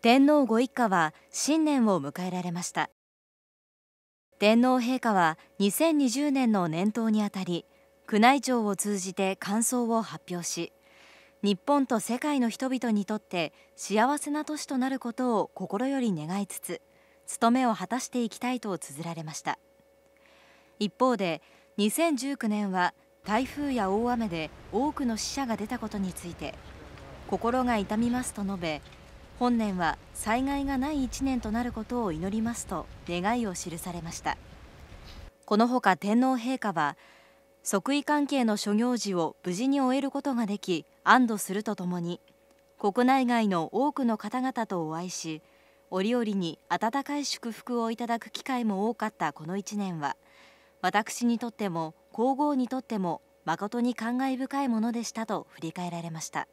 天皇ご一家は新年を迎えられました天皇陛下は2020年の年頭にあたり宮内庁を通じて感想を発表し日本と世界の人々にとって幸せな年となることを心より願いつつ務めを果たしていきたいと綴られました一方で2019年は台風や大雨で多くの死者が出たことについて心が痛みますと述べ本年は災害がない1年となることを祈りますと願いを記されましたこのほか天皇陛下は即位関係の諸行事を無事に終えることができ安堵するとともに国内外の多くの方々とお会いし折々に温かい祝福をいただく機会も多かったこの1年は私にとっても皇后にとっても誠に感慨深いものでしたと振り返られました。